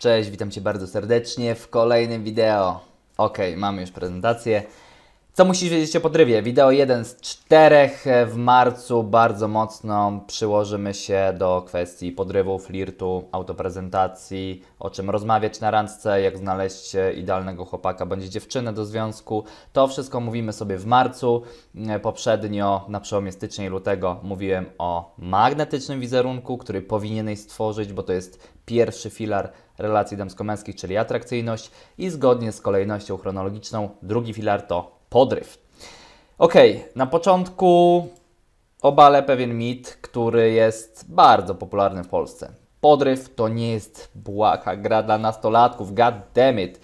Cześć, witam Cię bardzo serdecznie w kolejnym wideo. Ok, mamy już prezentację. Co musisz wiedzieć o podrywie? Wideo jeden z czterech w marcu. Bardzo mocno przyłożymy się do kwestii podrywu, flirtu, autoprezentacji, o czym rozmawiać na randce, jak znaleźć idealnego chłopaka bądź dziewczynę do związku. To wszystko mówimy sobie w marcu. Poprzednio, na przełomie stycznia i lutego, mówiłem o magnetycznym wizerunku, który powinieneś stworzyć, bo to jest pierwszy filar relacji damsko-męskich, czyli atrakcyjność i zgodnie z kolejnością chronologiczną drugi filar to podryw. Ok, na początku obalę pewien mit, który jest bardzo popularny w Polsce. Podryw to nie jest błaha gra dla nastolatków, god damn it.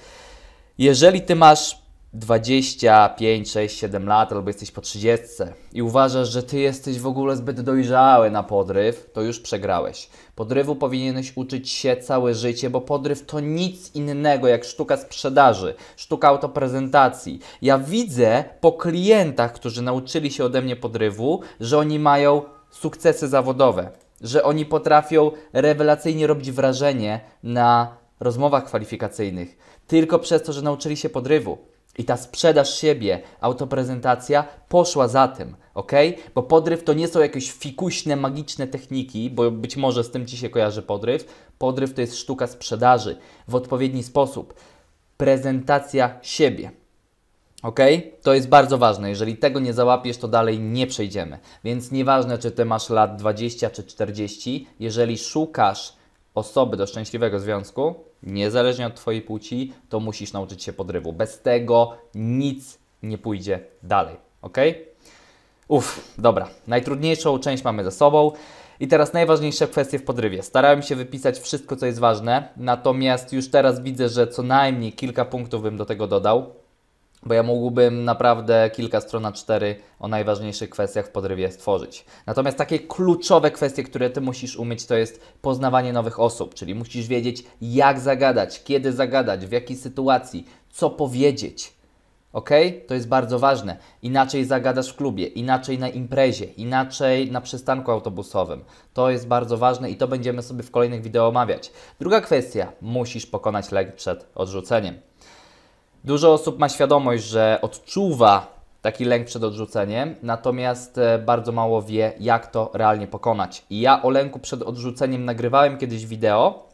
Jeżeli ty masz 25, 6, 7 lat albo jesteś po 30 i uważasz, że ty jesteś w ogóle zbyt dojrzały na podryw, to już przegrałeś. Podrywu powinieneś uczyć się całe życie, bo podryw to nic innego jak sztuka sprzedaży, sztuka autoprezentacji. Ja widzę po klientach, którzy nauczyli się ode mnie podrywu, że oni mają sukcesy zawodowe, że oni potrafią rewelacyjnie robić wrażenie na rozmowach kwalifikacyjnych, tylko przez to, że nauczyli się podrywu. I ta sprzedaż siebie, autoprezentacja poszła za tym, ok? Bo podryw to nie są jakieś fikuśne, magiczne techniki, bo być może z tym Ci się kojarzy podryw. Podryw to jest sztuka sprzedaży w odpowiedni sposób. Prezentacja siebie. Ok? To jest bardzo ważne. Jeżeli tego nie załapiesz, to dalej nie przejdziemy. Więc nieważne, czy ty masz lat 20 czy 40, jeżeli szukasz osoby do szczęśliwego związku, niezależnie od Twojej płci, to musisz nauczyć się podrywu. Bez tego nic nie pójdzie dalej, ok? Uff, dobra. Najtrudniejszą część mamy za sobą. I teraz najważniejsze kwestie w podrywie. Starałem się wypisać wszystko, co jest ważne, natomiast już teraz widzę, że co najmniej kilka punktów bym do tego dodał bo ja mógłbym naprawdę kilka stron na cztery o najważniejszych kwestiach w podrywie stworzyć. Natomiast takie kluczowe kwestie, które Ty musisz umieć, to jest poznawanie nowych osób, czyli musisz wiedzieć, jak zagadać, kiedy zagadać, w jakiej sytuacji, co powiedzieć. Ok? To jest bardzo ważne. Inaczej zagadasz w klubie, inaczej na imprezie, inaczej na przystanku autobusowym. To jest bardzo ważne i to będziemy sobie w kolejnych wideo omawiać. Druga kwestia, musisz pokonać lęk przed odrzuceniem. Dużo osób ma świadomość, że odczuwa taki lęk przed odrzuceniem, natomiast e, bardzo mało wie, jak to realnie pokonać. Ja o lęku przed odrzuceniem nagrywałem kiedyś wideo,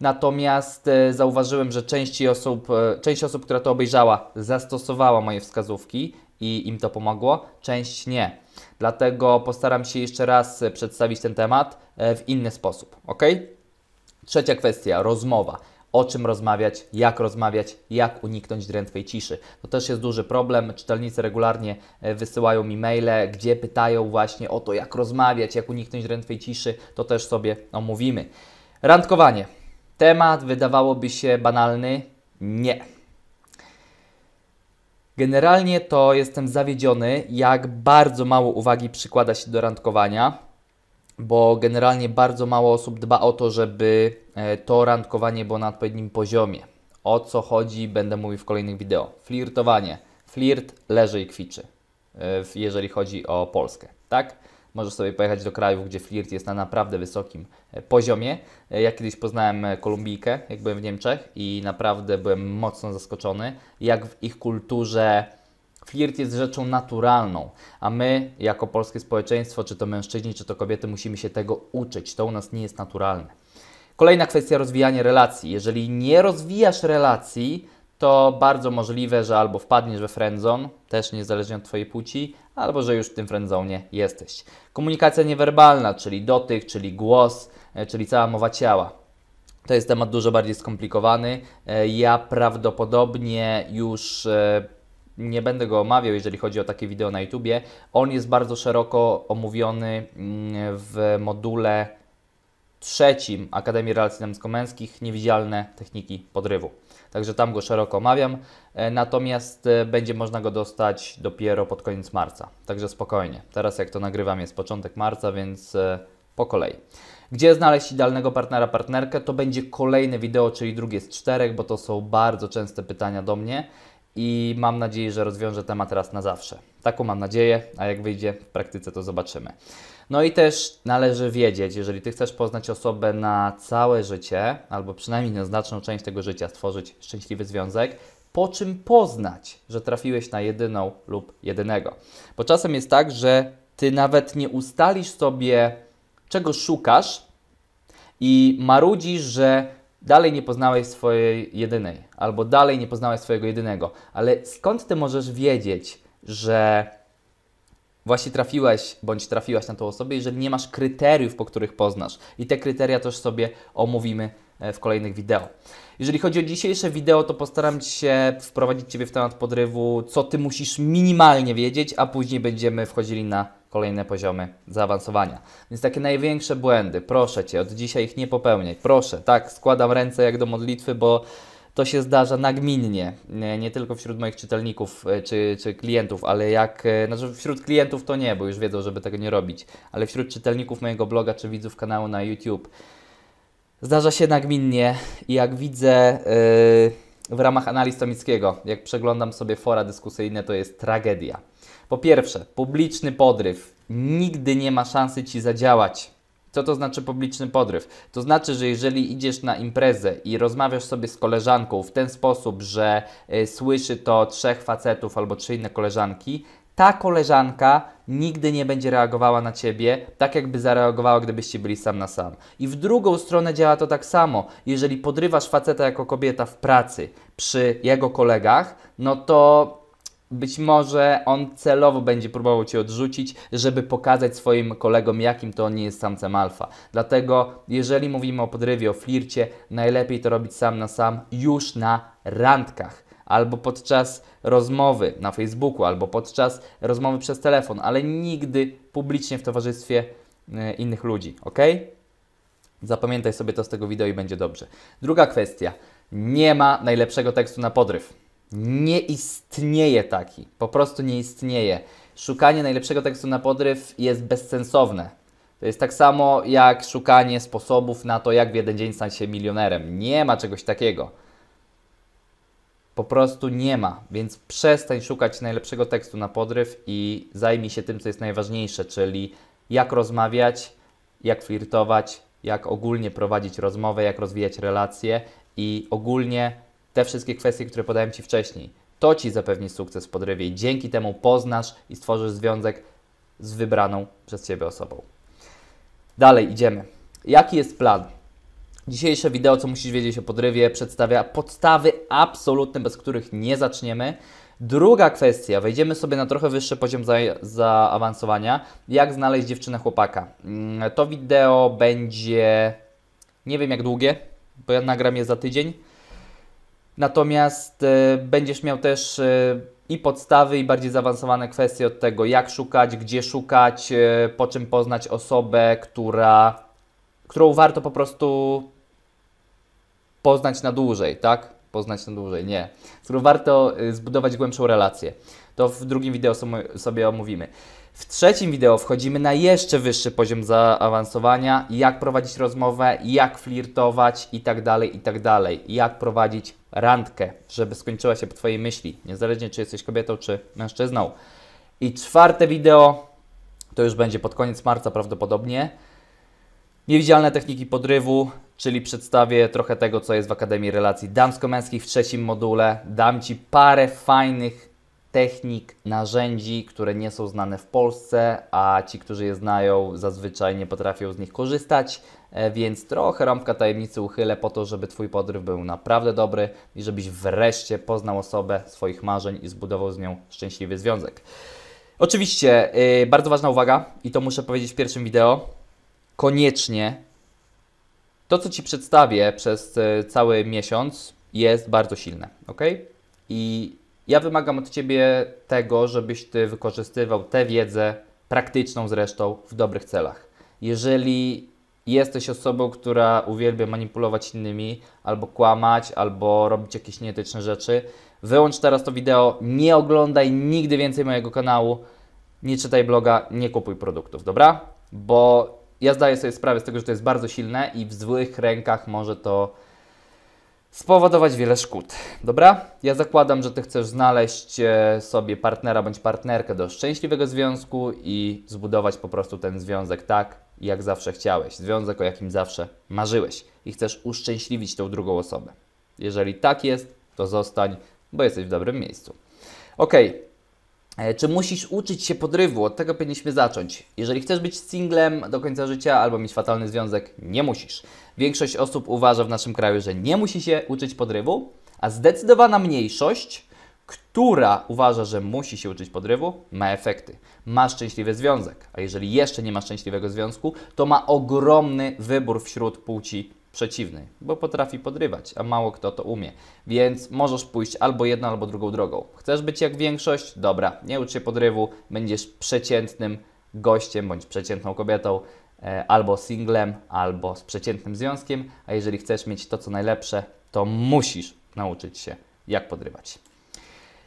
natomiast e, zauważyłem, że część osób, e, część osób, która to obejrzała, zastosowała moje wskazówki i im to pomogło, część nie. Dlatego postaram się jeszcze raz przedstawić ten temat w inny sposób, ok? Trzecia kwestia, rozmowa o czym rozmawiać, jak rozmawiać, jak uniknąć drętwej ciszy. To też jest duży problem. Czytelnicy regularnie e, wysyłają mi maile, gdzie pytają właśnie o to, jak rozmawiać, jak uniknąć drętwej ciszy. To też sobie omówimy. Randkowanie. Temat wydawałoby się banalny. Nie. Generalnie to jestem zawiedziony, jak bardzo mało uwagi przykłada się do randkowania bo generalnie bardzo mało osób dba o to, żeby e, to randkowanie było na odpowiednim poziomie. O co chodzi, będę mówił w kolejnych wideo. Flirtowanie. Flirt leży i kwiczy, e, jeżeli chodzi o Polskę, tak? Możesz sobie pojechać do krajów, gdzie flirt jest na naprawdę wysokim e, poziomie. Ja kiedyś poznałem Kolumbijkę, jak byłem w Niemczech i naprawdę byłem mocno zaskoczony, jak w ich kulturze Flirt jest rzeczą naturalną, a my, jako polskie społeczeństwo, czy to mężczyźni, czy to kobiety, musimy się tego uczyć. To u nas nie jest naturalne. Kolejna kwestia rozwijanie relacji. Jeżeli nie rozwijasz relacji, to bardzo możliwe, że albo wpadniesz we friendzone, też niezależnie od Twojej płci, albo że już w tym friendzone jesteś. Komunikacja niewerbalna, czyli dotyk, czyli głos, e, czyli cała mowa ciała. To jest temat dużo bardziej skomplikowany. E, ja prawdopodobnie już e, nie będę go omawiał, jeżeli chodzi o takie wideo na YouTubie. On jest bardzo szeroko omówiony mm, w module trzecim Akademii Relacji Damsko-Męskich Niewidzialne Techniki Podrywu. Także tam go szeroko omawiam, e, natomiast e, będzie można go dostać dopiero pod koniec marca. Także spokojnie. Teraz jak to nagrywam jest początek marca, więc e, po kolei. Gdzie znaleźć idealnego partnera, partnerkę? To będzie kolejne wideo, czyli drugie z czterech, bo to są bardzo częste pytania do mnie i mam nadzieję, że rozwiąże temat raz na zawsze. Taką mam nadzieję, a jak wyjdzie w praktyce, to zobaczymy. No i też należy wiedzieć, jeżeli ty chcesz poznać osobę na całe życie, albo przynajmniej na znaczną część tego życia, stworzyć szczęśliwy związek, po czym poznać, że trafiłeś na jedyną lub jedynego. Bo czasem jest tak, że ty nawet nie ustalisz sobie, czego szukasz i marudzisz, że dalej nie poznałeś swojej jedynej, albo dalej nie poznałeś swojego jedynego. Ale skąd ty możesz wiedzieć, że właśnie trafiłeś bądź trafiłaś na tą osobę, jeżeli nie masz kryteriów, po których poznasz? I te kryteria też sobie omówimy e, w kolejnych wideo. Jeżeli chodzi o dzisiejsze wideo, to postaram się wprowadzić Ciebie w temat podrywu, co Ty musisz minimalnie wiedzieć, a później będziemy wchodzili na kolejne poziomy zaawansowania. Więc takie największe błędy, proszę Cię, od dzisiaj ich nie popełniać. Proszę, tak, składam ręce jak do modlitwy, bo to się zdarza nagminnie, nie tylko wśród moich czytelników e, czy, czy klientów, ale jak, e, znaczy wśród klientów to nie, bo już wiedzą, żeby tego nie robić, ale wśród czytelników mojego bloga czy widzów kanału na YouTube zdarza się nagminnie i jak widzę... Yy, w ramach analiz Tomickiego, jak przeglądam sobie fora dyskusyjne, to jest tragedia. Po pierwsze, publiczny podryw nigdy nie ma szansy ci zadziałać. Co to znaczy publiczny podryw? To znaczy, że jeżeli idziesz na imprezę i rozmawiasz sobie z koleżanką w ten sposób, że y, słyszy to trzech facetów albo trzy inne koleżanki, ta koleżanka nigdy nie będzie reagowała na ciebie tak, jakby zareagowała, gdybyście byli sam na sam. I w drugą stronę działa to tak samo. Jeżeli podrywasz faceta jako kobieta w pracy przy jego kolegach, no to być może on celowo będzie próbował cię odrzucić, żeby pokazać swoim kolegom, jakim to on nie jest samcem alfa. Dlatego, jeżeli mówimy o podrywie, o flircie, najlepiej to robić sam na sam już na randkach albo podczas rozmowy na Facebooku, albo podczas rozmowy przez telefon, ale nigdy publicznie w towarzystwie e, innych ludzi, ok? Zapamiętaj sobie to z tego wideo i będzie dobrze. Druga kwestia. Nie ma najlepszego tekstu na podryw. Nie istnieje taki. Po prostu nie istnieje. Szukanie najlepszego tekstu na podryw jest bezsensowne. To jest tak samo jak szukanie sposobów na to, jak w jeden dzień stać się milionerem. Nie ma czegoś takiego po prostu nie ma, więc przestań szukać najlepszego tekstu na podryw i zajmij się tym, co jest najważniejsze, czyli jak rozmawiać, jak flirtować, jak ogólnie prowadzić rozmowę, jak rozwijać relacje i ogólnie te wszystkie kwestie, które podałem Ci wcześniej. To Ci zapewni sukces w podrywie i dzięki temu poznasz i stworzysz związek z wybraną przez Ciebie osobą. Dalej idziemy. Jaki jest plan? Dzisiejsze wideo, co musisz wiedzieć o podrywie, przedstawia podstawy absolutne, bez których nie zaczniemy. Druga kwestia, wejdziemy sobie na trochę wyższy poziom za, zaawansowania. Jak znaleźć dziewczynę chłopaka? Mm, to wideo będzie, nie wiem jak długie, bo ja nagram je za tydzień. Natomiast y, będziesz miał też y, i podstawy, i bardziej zaawansowane kwestie od tego, jak szukać, gdzie szukać, y, po czym poznać osobę, która, którą warto po prostu poznać na dłużej, tak? Poznać na dłużej, nie. Skoro warto y, zbudować głębszą relację. To w drugim wideo sobie omówimy. W trzecim wideo wchodzimy na jeszcze wyższy poziom zaawansowania, jak prowadzić rozmowę, jak flirtować i tak dalej, i tak dalej. Jak prowadzić randkę, żeby skończyła się po Twojej myśli, niezależnie czy jesteś kobietą, czy mężczyzną. I czwarte wideo, to już będzie pod koniec marca prawdopodobnie, niewidzialne techniki podrywu, czyli przedstawię trochę tego, co jest w Akademii Relacji Damsko-Męskich w trzecim module. Dam Ci parę fajnych technik, narzędzi, które nie są znane w Polsce, a ci, którzy je znają, zazwyczaj nie potrafią z nich korzystać, e, więc trochę rąbka tajemnicy uchylę po to, żeby Twój podryw był naprawdę dobry i żebyś wreszcie poznał osobę swoich marzeń i zbudował z nią szczęśliwy związek. Oczywiście, yy, bardzo ważna uwaga, i to muszę powiedzieć w pierwszym wideo, koniecznie to, co Ci przedstawię przez e, cały miesiąc, jest bardzo silne, ok? I ja wymagam od Ciebie tego, żebyś Ty wykorzystywał tę wiedzę, praktyczną zresztą, w dobrych celach. Jeżeli jesteś osobą, która uwielbia manipulować innymi, albo kłamać, albo robić jakieś nietyczne rzeczy, wyłącz teraz to wideo, nie oglądaj nigdy więcej mojego kanału, nie czytaj bloga, nie kupuj produktów, dobra? Bo ja zdaję sobie sprawę z tego, że to jest bardzo silne i w złych rękach może to spowodować wiele szkód. Dobra? Ja zakładam, że Ty chcesz znaleźć e, sobie partnera bądź partnerkę do szczęśliwego związku i zbudować po prostu ten związek tak, jak zawsze chciałeś. Związek, o jakim zawsze marzyłeś. I chcesz uszczęśliwić tą drugą osobę. Jeżeli tak jest, to zostań, bo jesteś w dobrym miejscu. Okej, okay. E, czy musisz uczyć się podrywu? Od tego powinniśmy zacząć. Jeżeli chcesz być singlem do końca życia albo mieć fatalny związek, nie musisz. Większość osób uważa w naszym kraju, że nie musi się uczyć podrywu, a zdecydowana mniejszość, która uważa, że musi się uczyć podrywu, ma efekty. Ma szczęśliwy związek, a jeżeli jeszcze nie ma szczęśliwego związku, to ma ogromny wybór wśród płci przeciwnej, bo potrafi podrywać, a mało kto to umie. Więc możesz pójść albo jedną, albo drugą drogą. Chcesz być jak większość? Dobra, nie ucz się podrywu, będziesz przeciętnym gościem bądź przeciętną kobietą, e, albo singlem, albo z przeciętnym związkiem, a jeżeli chcesz mieć to, co najlepsze, to musisz nauczyć się, jak podrywać.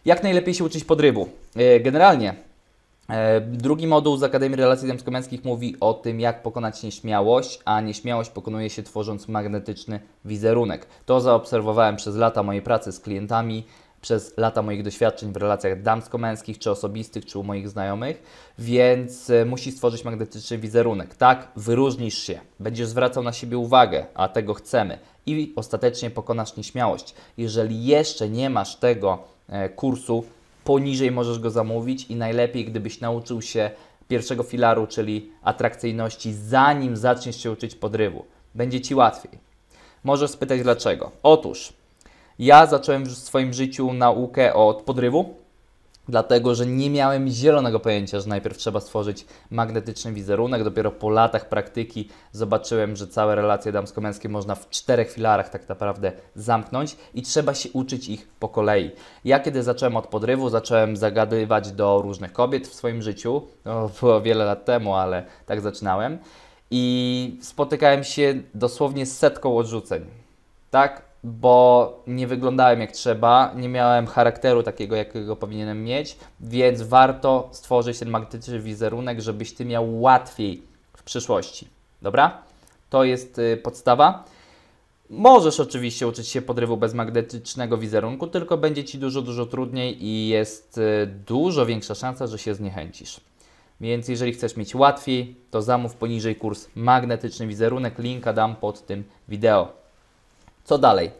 Jak najlepiej się uczyć podrywu? E, generalnie E, drugi moduł z Akademii Relacji Damsko-Męskich mówi o tym, jak pokonać nieśmiałość, a nieśmiałość pokonuje się tworząc magnetyczny wizerunek. To zaobserwowałem przez lata mojej pracy z klientami, przez lata moich doświadczeń w relacjach damsko-męskich, czy osobistych, czy u moich znajomych, więc e, musisz stworzyć magnetyczny wizerunek. Tak, wyróżnisz się, będziesz zwracał na siebie uwagę, a tego chcemy i ostatecznie pokonasz nieśmiałość. Jeżeli jeszcze nie masz tego e, kursu, poniżej możesz go zamówić i najlepiej, gdybyś nauczył się pierwszego filaru, czyli atrakcyjności, zanim zaczniesz się uczyć podrywu. Będzie ci łatwiej. Możesz spytać dlaczego. Otóż ja zacząłem w swoim życiu naukę od podrywu, dlatego że nie miałem zielonego pojęcia, że najpierw trzeba stworzyć magnetyczny wizerunek. Dopiero po latach praktyki zobaczyłem, że całe relacje damsko-męskie można w czterech filarach tak naprawdę zamknąć i trzeba się uczyć ich po kolei. Ja kiedy zacząłem od podrywu, zacząłem zagadywać do różnych kobiet w swoim życiu. No, było wiele lat temu, ale tak zaczynałem. I spotykałem się dosłownie z setką odrzuceń. Tak, bo nie wyglądałem jak trzeba, nie miałem charakteru takiego, jakiego powinienem mieć, więc warto stworzyć ten magnetyczny wizerunek, żebyś ty miał łatwiej w przyszłości. Dobra? To jest y, podstawa. Możesz oczywiście uczyć się podrywu bez magnetycznego wizerunku, tylko będzie ci dużo, dużo trudniej i jest y, dużo większa szansa, że się zniechęcisz. Więc jeżeli chcesz mieć łatwiej, to zamów poniżej kurs magnetyczny wizerunek. Linka dam pod tym wideo. Co dalej?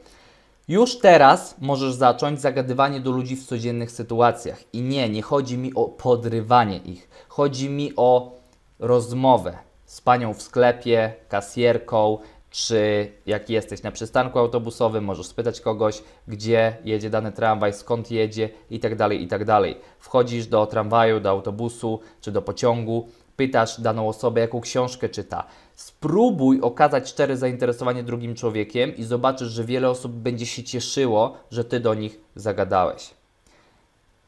Już teraz możesz zacząć zagadywanie do ludzi w codziennych sytuacjach. I nie, nie chodzi mi o podrywanie ich. Chodzi mi o rozmowę z panią w sklepie, kasierką, czy jak jesteś na przystanku autobusowym, możesz spytać kogoś, gdzie jedzie dany tramwaj, skąd jedzie i tak dalej, i tak dalej. Wchodzisz do tramwaju, do autobusu czy do pociągu, pytasz daną osobę, jaką książkę czyta. Spróbuj okazać szczere zainteresowanie drugim człowiekiem i zobaczysz, że wiele osób będzie się cieszyło, że ty do nich zagadałeś.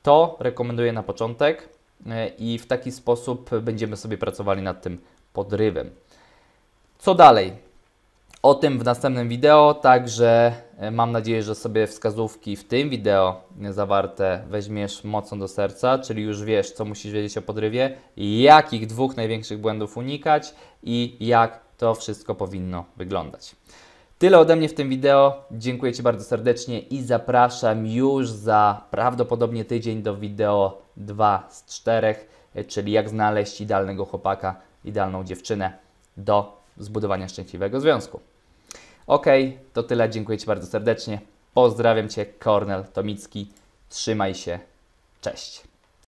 To rekomenduję na początek e, i w taki sposób będziemy sobie pracowali nad tym podrywem. Co dalej? O tym w następnym wideo, także E, mam nadzieję, że sobie wskazówki w tym wideo zawarte weźmiesz mocno do serca, czyli już wiesz, co musisz wiedzieć o podrywie, jakich dwóch największych błędów unikać i jak to wszystko powinno wyglądać. Tyle ode mnie w tym wideo. Dziękuję Ci bardzo serdecznie i zapraszam już za prawdopodobnie tydzień do wideo 2 z 4, e, czyli jak znaleźć idealnego chłopaka, idealną dziewczynę do zbudowania szczęśliwego związku. Ok, to tyle. Dziękuję Ci bardzo serdecznie. Pozdrawiam Cię, Kornel Tomicki. Trzymaj się. Cześć.